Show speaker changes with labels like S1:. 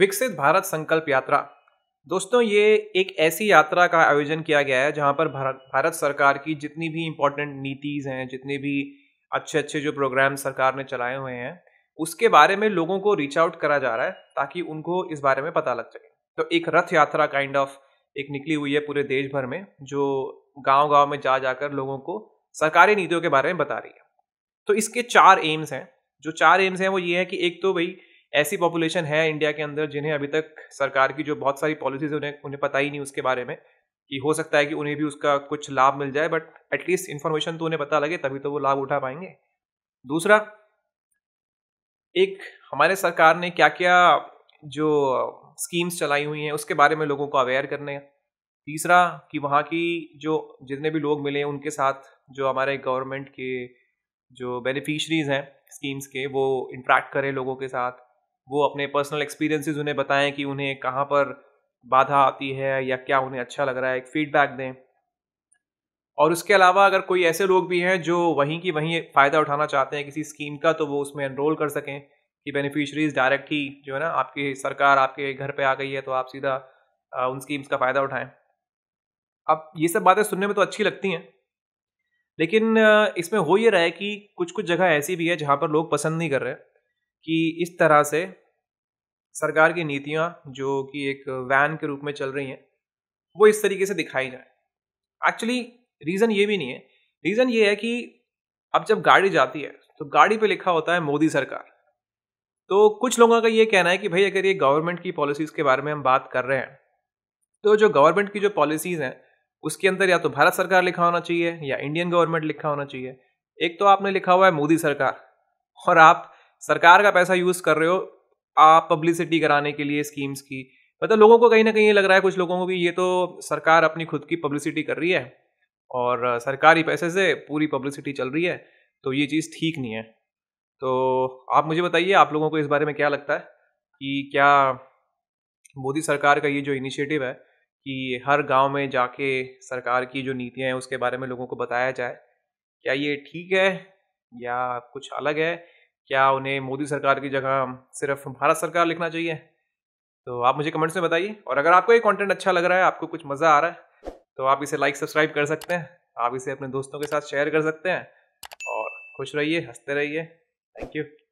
S1: विकसित भारत संकल्प यात्रा दोस्तों ये एक ऐसी यात्रा का आयोजन किया गया है जहाँ पर भारत सरकार की जितनी भी इम्पोर्टेंट नीतिज़ हैं जितने भी अच्छे अच्छे जो प्रोग्राम सरकार ने चलाए हुए हैं उसके बारे में लोगों को रीच आउट करा जा रहा है ताकि उनको इस बारे में पता लग सके तो एक रथ यात्रा काइंड ऑफ एक निकली हुई है पूरे देश भर में जो गांव गांव में जा जाकर लोगों को सरकारी नीतियों के बारे में बता रही है तो इसके चार एम्स हैं जो चार एम्स हैं वो ये है कि एक तो भाई ऐसी पॉपुलेशन है इंडिया के अंदर जिन्हें अभी तक सरकार की जो बहुत सारी पॉलिसीज उन्हें उन्हें पता ही नहीं उसके बारे में कि हो सकता है कि उन्हें भी उसका कुछ लाभ मिल जाए बट एटलीस्ट इन्फॉर्मेशन तो उन्हें पता लगे तभी तो वो लाभ उठा पाएंगे दूसरा एक हमारे सरकार ने क्या क्या जो स्कीम्स चलाई हुई हैं उसके बारे में लोगों को अवेयर करने तीसरा कि वहाँ की जो जितने भी लोग मिले उनके साथ जो हमारे गवर्नमेंट के जो बेनिफिशरीज हैं स्कीम्स के वो इंट्रैक्ट करें लोगों के साथ वो अपने पर्सनल एक्सपीरियंसेस उन्हें बताएं कि उन्हें कहाँ पर बाधा आती है या क्या उन्हें अच्छा लग रहा है एक फीडबैक दें और उसके अलावा अगर कोई ऐसे लोग भी हैं जो वहीं की वहीं फ़ायदा उठाना चाहते हैं किसी स्कीम का तो वो उसमें एनरोल कर सकें कि बेनिफिशरीज डायरेक्ट ही जो है ना आपकी सरकार आपके घर पे आ गई है तो आप सीधा उन स्कीम्स का फ़ायदा उठाएं अब ये सब बातें सुनने में तो अच्छी लगती हैं लेकिन इसमें हो ये रहा है कि कुछ कुछ जगह ऐसी भी है जहाँ पर लोग पसंद नहीं कर रहे कि इस तरह से सरकार की नीतियाँ जो कि एक वैन के रूप में चल रही हैं वो इस तरीके से दिखाई जाए एक्चुअली रीज़न ये भी नहीं है रीज़न ये है कि अब जब गाड़ी जाती है तो गाड़ी पे लिखा होता है मोदी सरकार तो कुछ लोगों का ये कहना है कि भाई अगर ये गवर्नमेंट की पॉलिसीज़ के बारे में हम बात कर रहे हैं तो जो गवर्नमेंट की जो पॉलिसीज़ हैं उसके अंदर या तो भारत सरकार लिखा होना चाहिए या इंडियन गवर्नमेंट लिखा होना चाहिए एक तो आपने लिखा हुआ है मोदी सरकार और आप सरकार का पैसा यूज कर रहे हो आप पब्लिसिटी कराने के लिए स्कीम्स की मतलब लोगों को कहीं ना कहीं ये लग रहा है कुछ लोगों को कि ये तो सरकार अपनी खुद की पब्लिसिटी कर रही है और सरकारी पैसे से पूरी पब्लिसिटी चल रही है तो ये चीज़ ठीक नहीं है तो आप मुझे बताइए आप लोगों को इस बारे में क्या लगता है कि क्या मोदी सरकार का ये जो इनिशिएटिव है कि हर गांव में जाके सरकार की जो नीतियाँ हैं उसके बारे में लोगों को बताया जाए क्या ये ठीक है या कुछ अलग है क्या उन्हें मोदी सरकार की जगह सिर्फ भारत सरकार लिखना चाहिए तो आप मुझे कमेंट्स में बताइए और अगर आपको ये कंटेंट अच्छा लग रहा है आपको कुछ मज़ा आ रहा है तो आप इसे लाइक सब्सक्राइब कर सकते हैं आप इसे अपने दोस्तों के साथ शेयर कर सकते हैं और खुश रहिए हंसते रहिए थैंक यू